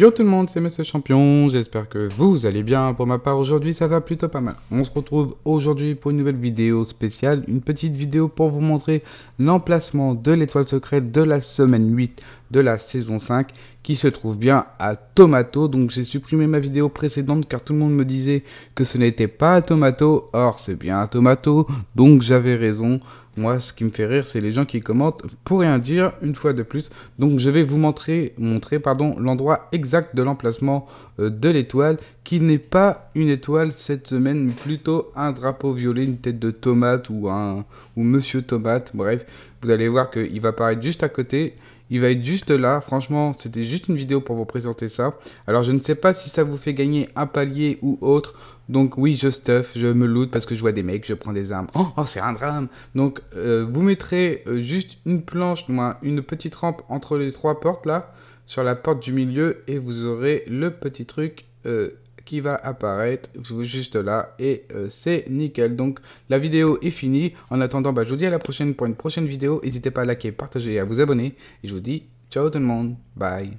Yo tout le monde, c'est Monsieur Champion, j'espère que vous allez bien. Pour ma part, aujourd'hui, ça va plutôt pas mal. On se retrouve aujourd'hui pour une nouvelle vidéo spéciale, une petite vidéo pour vous montrer l'emplacement de l'étoile secrète de la semaine 8 de la saison 5 qui se trouve bien à Tomato. Donc j'ai supprimé ma vidéo précédente car tout le monde me disait que ce n'était pas à Tomato. Or, c'est bien à Tomato, donc j'avais raison. Moi, ce qui me fait rire, c'est les gens qui commentent pour rien dire une fois de plus. Donc, je vais vous montrer, montrer pardon, l'endroit exact de l'emplacement euh, de l'étoile qui n'est pas une étoile cette semaine, mais plutôt un drapeau violet, une tête de tomate ou un ou Monsieur Tomate. Bref, vous allez voir qu'il va paraître juste à côté. Il va être juste là. Franchement, c'était juste une vidéo pour vous présenter ça. Alors, je ne sais pas si ça vous fait gagner un palier ou autre. Donc oui, je stuff, je me loot parce que je vois des mecs, je prends des armes. Oh, oh c'est un drame. Donc euh, vous mettrez euh, juste une planche, une petite rampe entre les trois portes là, sur la porte du milieu et vous aurez le petit truc euh, va apparaître juste là et euh, c'est nickel. Donc la vidéo est finie. En attendant, bah, je vous dis à la prochaine pour une prochaine vidéo. N'hésitez pas à liker, partager à vous abonner. Et je vous dis ciao tout le monde. Bye.